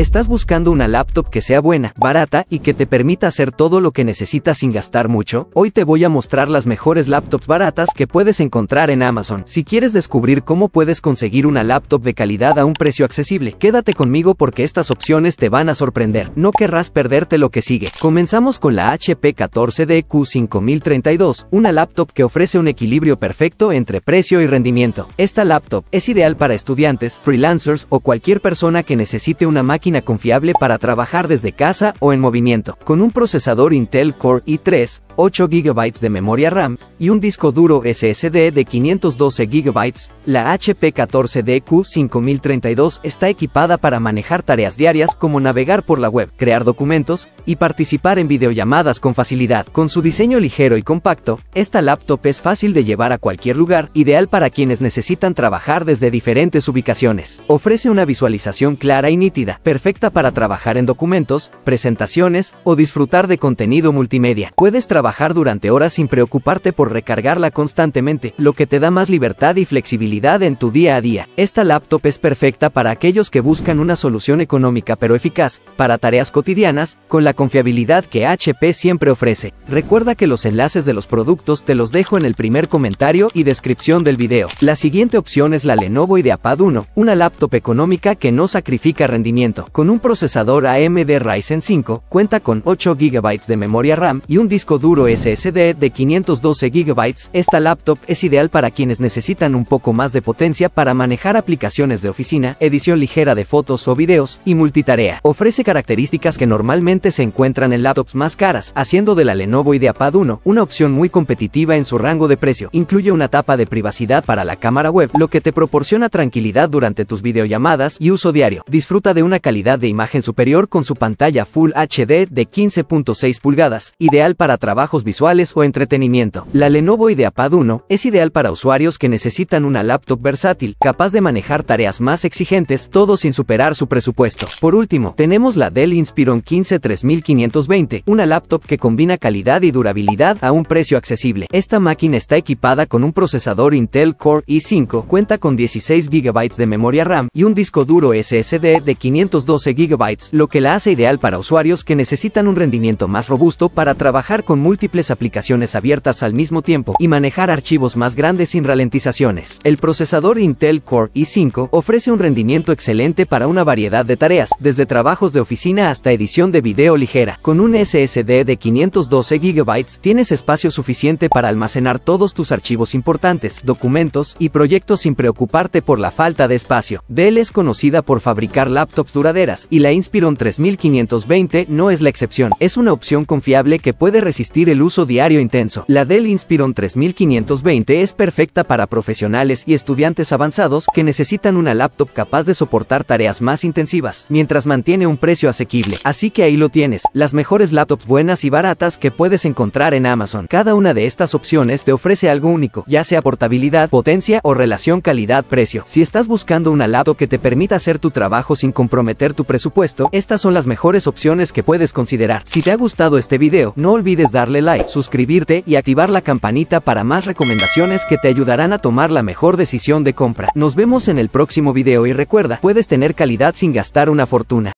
Estás buscando una laptop que sea buena, barata y que te permita hacer todo lo que necesitas sin gastar mucho. Hoy te voy a mostrar las mejores laptops baratas que puedes encontrar en Amazon. Si quieres descubrir cómo puedes conseguir una laptop de calidad a un precio accesible, quédate conmigo porque estas opciones te van a sorprender. No querrás perderte lo que sigue. Comenzamos con la HP 14DQ5032, una laptop que ofrece un equilibrio perfecto entre precio y rendimiento. Esta laptop es ideal para estudiantes, freelancers o cualquier persona que necesite una máquina confiable para trabajar desde casa o en movimiento, con un procesador Intel Core i3, 8 GB de memoria RAM y un disco duro SSD de 512 GB, la HP 14DQ5032 está equipada para manejar tareas diarias como navegar por la web, crear documentos, y participar en videollamadas con facilidad. Con su diseño ligero y compacto, esta laptop es fácil de llevar a cualquier lugar, ideal para quienes necesitan trabajar desde diferentes ubicaciones. Ofrece una visualización clara y nítida, perfecta para trabajar en documentos, presentaciones o disfrutar de contenido multimedia. Puedes trabajar durante horas sin preocuparte por recargarla constantemente, lo que te da más libertad y flexibilidad en tu día a día. Esta laptop es perfecta para aquellos que buscan una solución económica pero eficaz para tareas cotidianas con la confiabilidad que HP siempre ofrece. Recuerda que los enlaces de los productos te los dejo en el primer comentario y descripción del video. La siguiente opción es la Lenovo IdeaPad 1, una laptop económica que no sacrifica rendimiento. Con un procesador AMD Ryzen 5, cuenta con 8 GB de memoria RAM y un disco duro SSD de 512 GB. Esta laptop es ideal para quienes necesitan un poco más de potencia para manejar aplicaciones de oficina, edición ligera de fotos o videos y multitarea. Ofrece características que normalmente se se encuentran en laptops más caras, haciendo de la Lenovo IdeaPad 1 una opción muy competitiva en su rango de precio. Incluye una tapa de privacidad para la cámara web, lo que te proporciona tranquilidad durante tus videollamadas y uso diario. Disfruta de una calidad de imagen superior con su pantalla Full HD de 15.6 pulgadas, ideal para trabajos visuales o entretenimiento. La Lenovo IdeaPad 1 es ideal para usuarios que necesitan una laptop versátil, capaz de manejar tareas más exigentes, todo sin superar su presupuesto. Por último, tenemos la Dell Inspiron 15 3000 1520, una laptop que combina calidad y durabilidad a un precio accesible. Esta máquina está equipada con un procesador Intel Core i5, cuenta con 16 GB de memoria RAM y un disco duro SSD de 512 GB, lo que la hace ideal para usuarios que necesitan un rendimiento más robusto para trabajar con múltiples aplicaciones abiertas al mismo tiempo y manejar archivos más grandes sin ralentizaciones. El procesador Intel Core i5 ofrece un rendimiento excelente para una variedad de tareas, desde trabajos de oficina hasta edición de video ligera. Con un SSD de 512 GB tienes espacio suficiente para almacenar todos tus archivos importantes, documentos y proyectos sin preocuparte por la falta de espacio. Dell es conocida por fabricar laptops duraderas y la Inspiron 3520 no es la excepción. Es una opción confiable que puede resistir el uso diario intenso. La Dell Inspiron 3520 es perfecta para profesionales y estudiantes avanzados que necesitan una laptop capaz de soportar tareas más intensivas, mientras mantiene un precio asequible. Así que ahí lo tienes las mejores laptops buenas y baratas que puedes encontrar en Amazon. Cada una de estas opciones te ofrece algo único, ya sea portabilidad, potencia o relación calidad-precio. Si estás buscando una laptop que te permita hacer tu trabajo sin comprometer tu presupuesto, estas son las mejores opciones que puedes considerar. Si te ha gustado este video, no olvides darle like, suscribirte y activar la campanita para más recomendaciones que te ayudarán a tomar la mejor decisión de compra. Nos vemos en el próximo video y recuerda, puedes tener calidad sin gastar una fortuna.